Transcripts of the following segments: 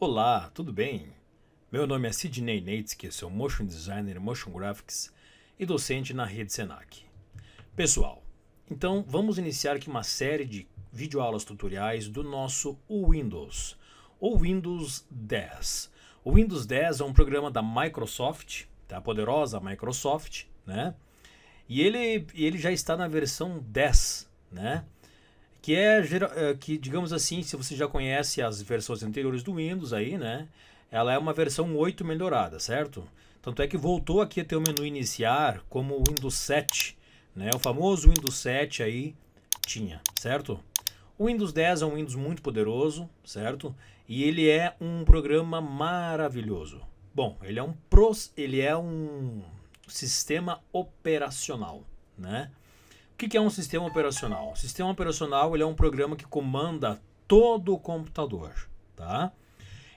Olá, tudo bem? Meu nome é Sidney Neitzke, é sou motion designer, motion graphics e docente na rede Senac. Pessoal, então vamos iniciar aqui uma série de videoaulas tutoriais do nosso Windows, ou Windows 10. O Windows 10 é um programa da Microsoft, tá? a poderosa Microsoft, né? E ele, ele já está na versão 10, né? que é eh, que digamos assim, se você já conhece as versões anteriores do Windows aí, né? Ela é uma versão 8 melhorada, certo? Tanto é que voltou aqui a ter o menu iniciar como o Windows 7, né? O famoso Windows 7 aí tinha, certo? O Windows 10 é um Windows muito poderoso, certo? E ele é um programa maravilhoso. Bom, ele é um pros, ele é um sistema operacional, né? O que é um sistema operacional? O sistema operacional ele é um programa que comanda todo o computador, tá?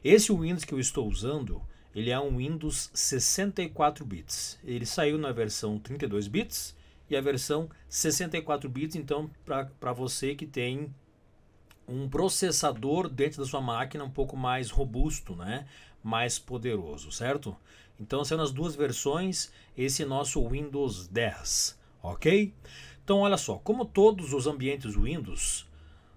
Esse Windows que eu estou usando, ele é um Windows 64 bits. Ele saiu na versão 32 bits e a versão 64 bits, então para você que tem um processador dentro da sua máquina um pouco mais robusto, né? Mais poderoso, certo? Então, sendo as duas versões, esse é nosso Windows 10, ok? Então, olha só, como todos os ambientes Windows,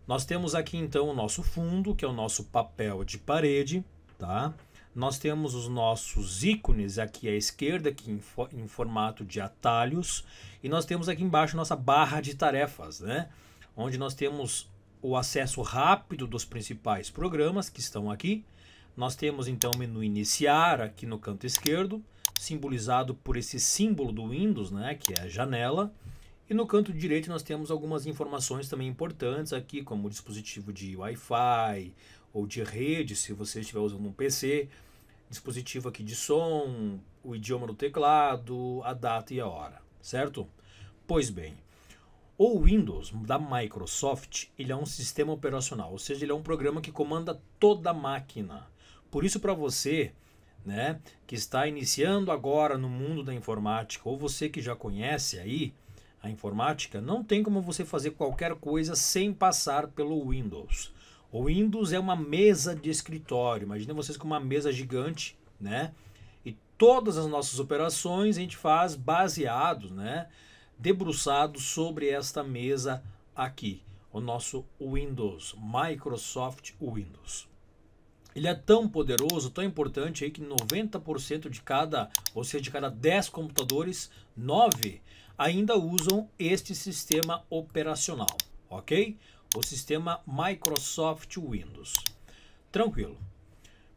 nós temos aqui então o nosso fundo, que é o nosso papel de parede, tá? Nós temos os nossos ícones aqui à esquerda, aqui em, fo em formato de atalhos, e nós temos aqui embaixo nossa barra de tarefas, né? Onde nós temos o acesso rápido dos principais programas que estão aqui. Nós temos então o menu iniciar aqui no canto esquerdo, simbolizado por esse símbolo do Windows, né, que é a janela. E no canto direito nós temos algumas informações também importantes aqui, como o dispositivo de Wi-Fi ou de rede, se você estiver usando um PC, dispositivo aqui de som, o idioma do teclado, a data e a hora, certo? Pois bem, o Windows da Microsoft, ele é um sistema operacional, ou seja, ele é um programa que comanda toda a máquina. Por isso para você, né, que está iniciando agora no mundo da informática ou você que já conhece aí, a informática não tem como você fazer qualquer coisa sem passar pelo Windows. O Windows é uma mesa de escritório. Imagina vocês com uma mesa gigante, né? E todas as nossas operações a gente faz baseado, né? Debruçado sobre esta mesa aqui, o nosso Windows, Microsoft Windows. Ele é tão poderoso, tão importante aí que 90% de cada, ou seja, de cada 10 computadores, 9 ainda usam este sistema operacional, ok? O sistema Microsoft Windows. Tranquilo.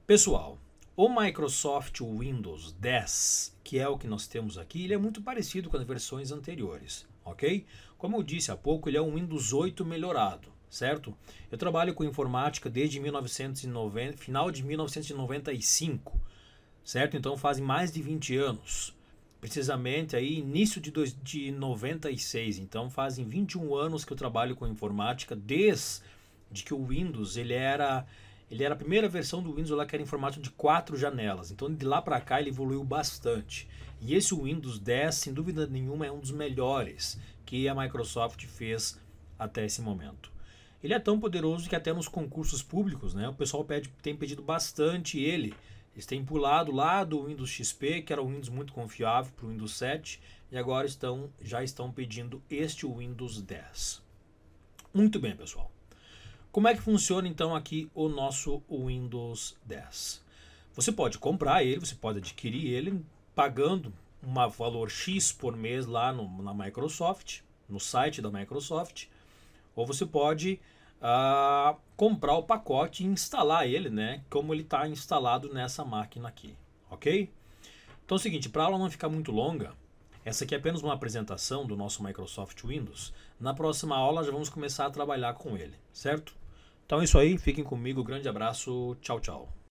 Pessoal, o Microsoft Windows 10, que é o que nós temos aqui, ele é muito parecido com as versões anteriores, ok? Como eu disse há pouco, ele é um Windows 8 melhorado, certo? Eu trabalho com informática desde 1990, final de 1995, certo? Então fazem mais de 20 anos precisamente aí início de, dois, de 96. Então fazem 21 anos que eu trabalho com informática, desde que o Windows ele era ele era a primeira versão do Windows lá que era em formato de quatro janelas. Então de lá para cá ele evoluiu bastante. E esse Windows 10, sem dúvida nenhuma, é um dos melhores que a Microsoft fez até esse momento. Ele é tão poderoso que até nos concursos públicos, né, o pessoal pede, tem pedido bastante ele eles têm pulado lá do Windows XP, que era um Windows muito confiável, para o Windows 7, e agora estão, já estão pedindo este Windows 10. Muito bem, pessoal. Como é que funciona então aqui o nosso Windows 10? Você pode comprar ele, você pode adquirir ele pagando um valor X por mês lá no, na Microsoft, no site da Microsoft, ou você pode uh, comprar o pacote e instalar ele, né? Como ele está instalado nessa máquina aqui, ok? Então é o seguinte, para a aula não ficar muito longa, essa aqui é apenas uma apresentação do nosso Microsoft Windows. Na próxima aula já vamos começar a trabalhar com ele, certo? Então é isso aí, fiquem comigo, grande abraço, tchau, tchau.